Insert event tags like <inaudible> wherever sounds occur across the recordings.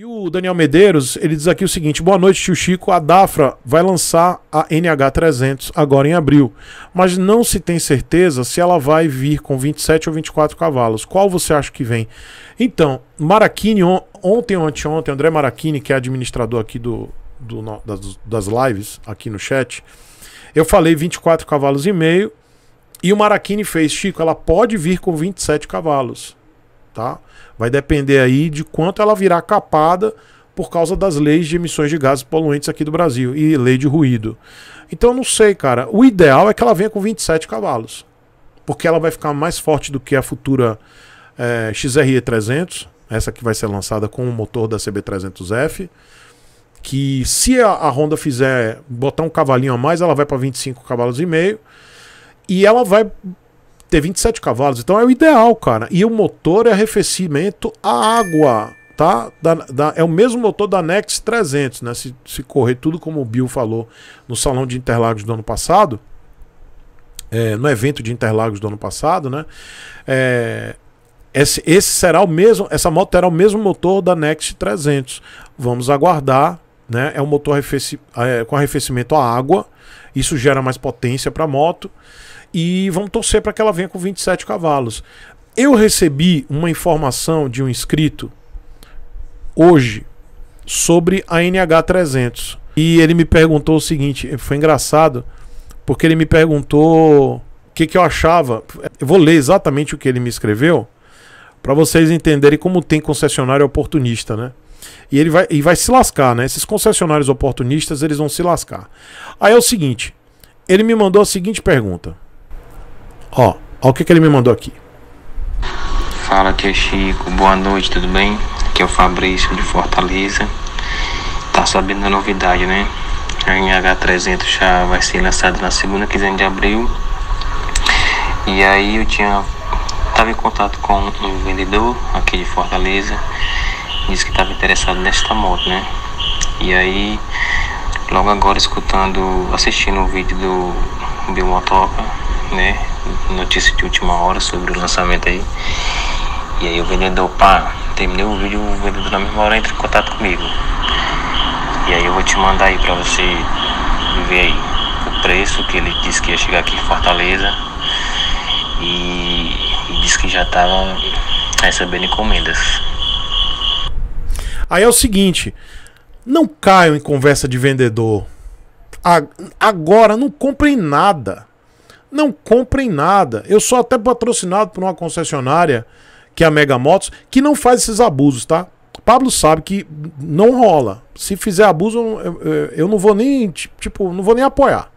E o Daniel Medeiros, ele diz aqui o seguinte: boa noite, tio Chico. A Dafra vai lançar a NH300 agora em abril, mas não se tem certeza se ela vai vir com 27 ou 24 cavalos. Qual você acha que vem? Então, Marachini, on, ontem ou anteontem, André Marachini, que é administrador aqui do, do das, das, lives, aqui no chat, eu falei 24 cavalos e meio, e o Marachini fez: Chico, ela pode vir com 27 cavalos. Tá? Vai depender aí de quanto ela virá capada por causa das leis de emissões de gases poluentes aqui do Brasil e lei de ruído. Então não sei, cara. O ideal é que ela venha com 27 cavalos, porque ela vai ficar mais forte do que a futura é, XRE 300, essa que vai ser lançada com o motor da CB300F. Que se a, a Honda fizer botar um cavalinho a mais, ela vai para 25 cavalos e meio e ela vai ter 27 cavalos, então é o ideal, cara. E o motor é arrefecimento a água, tá? Da, da, é o mesmo motor da Nex 300, né? Se, se correr tudo como o Bill falou no Salão de Interlagos do ano passado, é, no evento de Interlagos do ano passado, né? É, esse, esse será o mesmo, essa moto terá o mesmo motor da Next 300. Vamos aguardar, né? É um motor arrefeci, é, com arrefecimento a água. Isso gera mais potência para a moto. E vamos torcer para que ela venha com 27 cavalos. Eu recebi uma informação de um inscrito hoje sobre a NH300. E ele me perguntou o seguinte: foi engraçado, porque ele me perguntou o que, que eu achava. Eu vou ler exatamente o que ele me escreveu, para vocês entenderem como tem concessionário oportunista, né? E ele vai, e vai se lascar, né? Esses concessionários oportunistas, eles vão se lascar. Aí é o seguinte: ele me mandou a seguinte pergunta. Ó, ó o que, que ele me mandou aqui. Fala, tio Chico. Boa noite, tudo bem? Aqui é o Fabrício de Fortaleza. Tá sabendo a novidade, né? A NH300 já vai ser lançada na segunda quinzena de abril. E aí eu tinha tava em contato com um vendedor aqui de Fortaleza, disse que estava interessado nesta moto, né? E aí, logo agora escutando, assistindo o vídeo do Biomotoca, né? notícia de última hora sobre o lançamento aí. E aí o vendedor, pá, terminei o vídeo, o vendedor na mesma hora entra em contato comigo. E aí eu vou te mandar aí pra você ver aí o preço que ele disse que ia chegar aqui em Fortaleza. E, e disse que já tava recebendo encomendas. Aí é o seguinte, não caiam em conversa de vendedor. Agora não comprem nada não comprem nada. Eu sou até patrocinado por uma concessionária, que é a Mega Motos, que não faz esses abusos, tá? Pablo sabe que não rola. Se fizer abuso, eu não vou nem, tipo, não vou nem apoiar.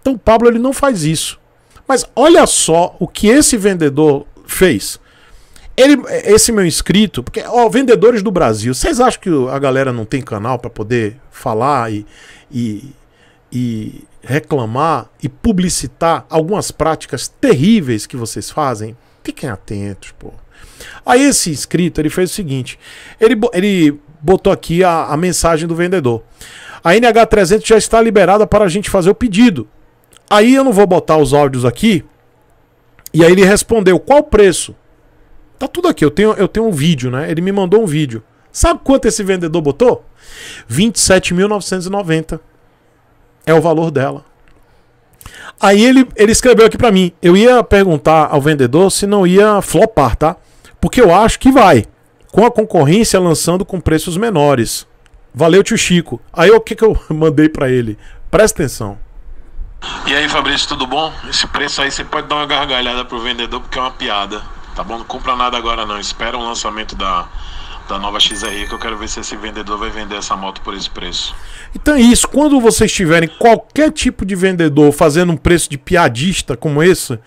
Então o Pablo ele não faz isso. Mas olha só o que esse vendedor fez. Ele, esse meu inscrito, porque, ó, vendedores do Brasil, vocês acham que a galera não tem canal para poder falar e, e, e reclamar e publicitar algumas práticas terríveis que vocês fazem, fiquem atentos, pô. Aí esse inscrito, ele fez o seguinte, ele, ele botou aqui a, a mensagem do vendedor. A NH300 já está liberada para a gente fazer o pedido. Aí eu não vou botar os áudios aqui. E aí ele respondeu, qual o preço? Tá tudo aqui, eu tenho, eu tenho um vídeo, né? Ele me mandou um vídeo. Sabe quanto esse vendedor botou? 27.990 é o valor dela. Aí ele, ele escreveu aqui para mim. Eu ia perguntar ao vendedor se não ia flopar, tá? Porque eu acho que vai. Com a concorrência lançando com preços menores. Valeu, tio Chico. Aí o que, que eu <laughs> mandei para ele? Presta atenção. E aí, Fabrício, tudo bom? Esse preço aí você pode dar uma gargalhada pro vendedor porque é uma piada. Tá bom? Não compra nada agora não. Espera o um lançamento da da nova XRE que eu quero ver se esse vendedor vai vender essa moto por esse preço. Então é isso. Quando vocês tiverem qualquer tipo de vendedor fazendo um preço de piadista como esse,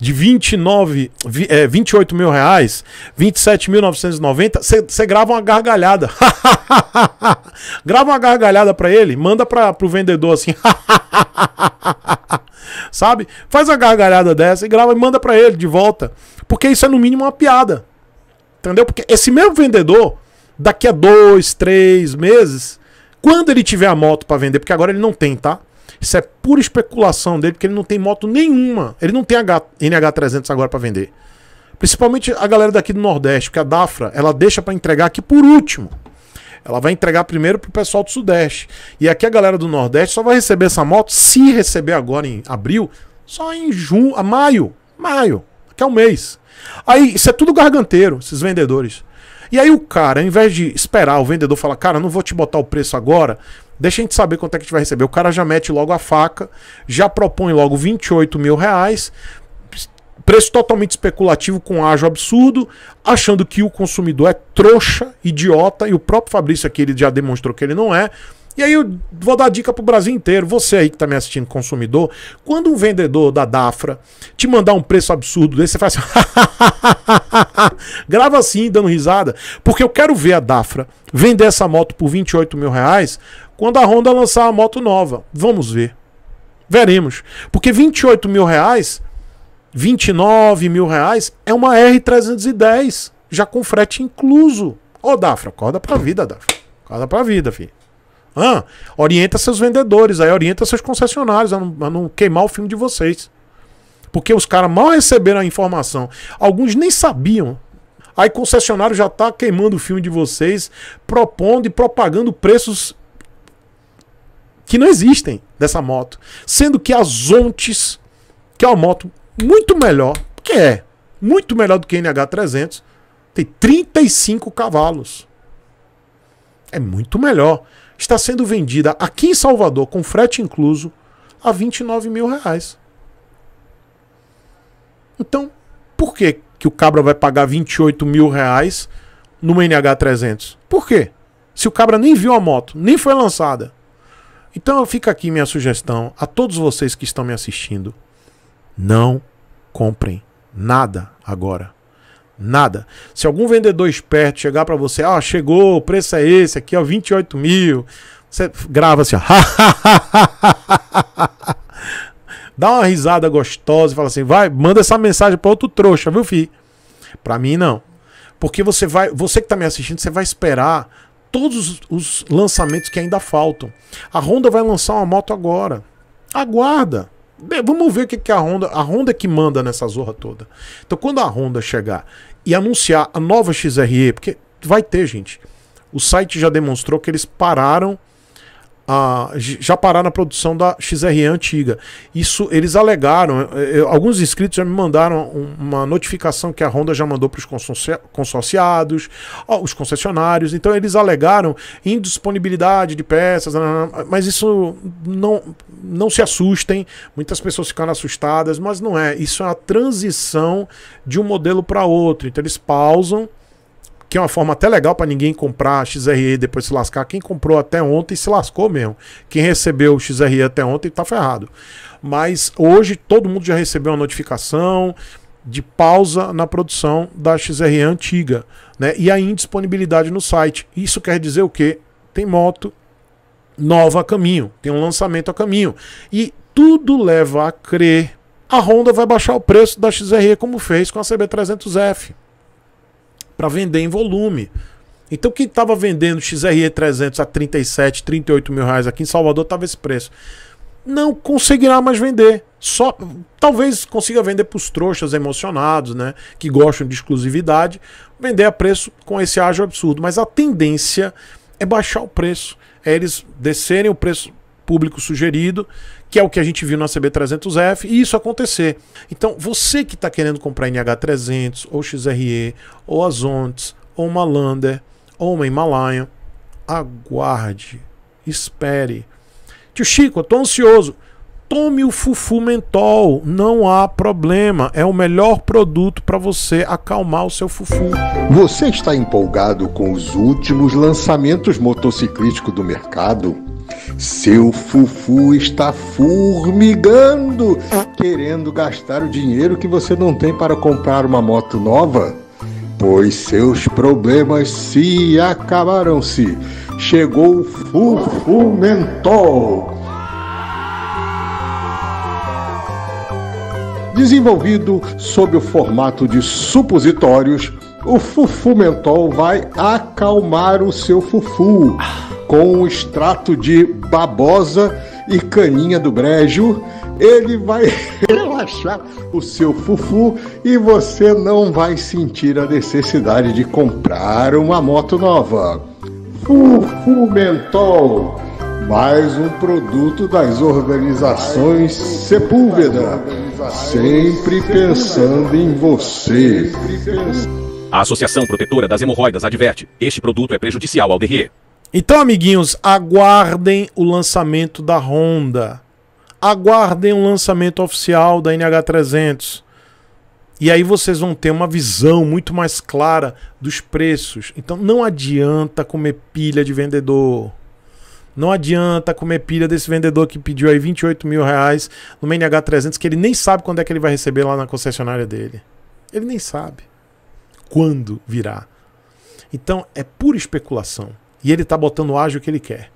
de 29, é, 28 mil reais, 27.990, você grava uma gargalhada. <laughs> grava uma gargalhada para ele, manda para pro vendedor assim. <laughs> Sabe? Faz uma gargalhada dessa e grava e manda para ele de volta, porque isso é no mínimo uma piada. Entendeu? Porque esse mesmo vendedor, daqui a dois, três meses, quando ele tiver a moto para vender, porque agora ele não tem, tá? Isso é pura especulação dele, porque ele não tem moto nenhuma. Ele não tem NH300 agora para vender. Principalmente a galera daqui do Nordeste, porque a Dafra, ela deixa para entregar aqui por último. Ela vai entregar primeiro pro pessoal do Sudeste. E aqui a galera do Nordeste só vai receber essa moto, se receber agora em abril, só em junho, a maio. Maio que é um mês. Aí isso é tudo garganteiro, esses vendedores. E aí o cara, ao invés de esperar o vendedor falar, cara, não vou te botar o preço agora, deixa a gente saber quanto é que a gente vai receber. O cara já mete logo a faca, já propõe logo 28 mil reais, preço totalmente especulativo com ágio absurdo, achando que o consumidor é trouxa, idiota, e o próprio Fabrício aqui ele já demonstrou que ele não é, e aí eu vou dar dica pro Brasil inteiro, você aí que tá me assistindo, consumidor, quando um vendedor da Dafra te mandar um preço absurdo desse, você faz assim, <laughs> grava assim, dando risada, porque eu quero ver a Dafra vender essa moto por 28 mil reais quando a Honda lançar a moto nova. Vamos ver. Veremos. Porque 28 mil reais, 29 mil reais, é uma R310, já com frete incluso. Ô, Dafra, acorda pra vida, Dafra. Acorda pra vida, filho. Ah, orienta seus vendedores, aí orienta seus concessionários a não, a não queimar o filme de vocês. Porque os caras mal receberam a informação. Alguns nem sabiam. Aí concessionário já tá queimando o filme de vocês, propondo e propagando preços que não existem dessa moto. Sendo que a Zontes, que é uma moto muito melhor, que é muito melhor do que a NH300, tem 35 cavalos. É muito melhor está sendo vendida aqui em Salvador, com frete incluso, a 29 mil reais. Então, por que, que o cabra vai pagar 28 mil reais numa NH300? Por quê? Se o cabra nem viu a moto, nem foi lançada. Então fica aqui minha sugestão a todos vocês que estão me assistindo. Não comprem nada agora. Nada. Se algum vendedor esperto chegar para você, ó, ah, chegou, o preço é esse aqui, ó, 28 mil. Você grava assim, ó. <laughs> Dá uma risada gostosa e fala assim, vai, manda essa mensagem para outro trouxa, viu, fi? Para mim, não. Porque você vai, você que tá me assistindo, você vai esperar todos os lançamentos que ainda faltam. A Honda vai lançar uma moto agora. Aguarda. Vamos ver o que, que a Honda. A Honda é que manda nessa zorra toda. Então, quando a Honda chegar e anunciar a nova XRE, porque vai ter, gente. O site já demonstrou que eles pararam a parar na produção da XRE antiga. Isso eles alegaram. Eu, eh, eh, alguns inscritos já me mandaram uma notificação que a Honda já mandou para os consorciados, os concessionários. Então eles alegaram indisponibilidade de peças, mas isso não, não se assustem. Muitas pessoas ficaram assustadas, mas não é. Isso é a transição de um modelo para outro. Então eles pausam que é uma forma até legal para ninguém comprar XRE e depois se lascar. Quem comprou até ontem se lascou mesmo. Quem recebeu o XRE até ontem está ferrado. Mas hoje todo mundo já recebeu uma notificação de pausa na produção da XRE antiga, né? E a indisponibilidade no site. Isso quer dizer o quê? Tem moto nova a caminho, tem um lançamento a caminho. E tudo leva a crer a Honda vai baixar o preço da XRE como fez com a CB300F para vender em volume. Então quem estava vendendo XRE300 a 37, 38 mil reais aqui em Salvador estava esse preço. Não conseguirá mais vender. Só talvez consiga vender para os trouxas emocionados, né, que gostam de exclusividade, vender a preço com esse ágio absurdo. Mas a tendência é baixar o preço, é eles descerem o preço público sugerido, que é o que a gente viu na CB300F, e isso acontecer. Então, você que está querendo comprar NH300, ou XRE, ou Azontes, ou uma Lander, ou uma Himalaia, aguarde, espere. Tio Chico, eu ansioso. Tome o Fufu Mentol, não há problema, é o melhor produto para você acalmar o seu fufu. Você está empolgado com os últimos lançamentos motociclísticos do mercado? Seu fufu está formigando, querendo gastar o dinheiro que você não tem para comprar uma moto nova? Pois seus problemas se acabaram-se. Chegou o Fufu Mentol. Desenvolvido sob o formato de supositórios, o Fufu Mentol vai acalmar o seu fufu com o extrato de babosa e caninha do brejo. Ele vai relaxar <laughs> o seu fufu e você não vai sentir a necessidade de comprar uma moto nova. Fufu Mentol, mais um produto das organizações Sepúlveda, sempre pensando em você. A Associação Protetora das Hemorroidas adverte: este produto é prejudicial ao DRE. Então, amiguinhos, aguardem o lançamento da Honda. Aguardem o lançamento oficial da NH300. E aí vocês vão ter uma visão muito mais clara dos preços. Então não adianta comer pilha de vendedor. Não adianta comer pilha desse vendedor que pediu aí 28 mil reais no NH300 que ele nem sabe quando é que ele vai receber lá na concessionária dele. Ele nem sabe quando virá. Então é pura especulação. E ele está botando o ágil que ele quer.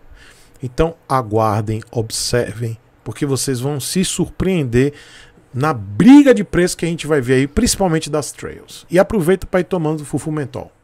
Então aguardem, observem, porque vocês vão se surpreender na briga de preço que a gente vai ver aí, principalmente das trails. E aproveita para ir tomando fufu mentol.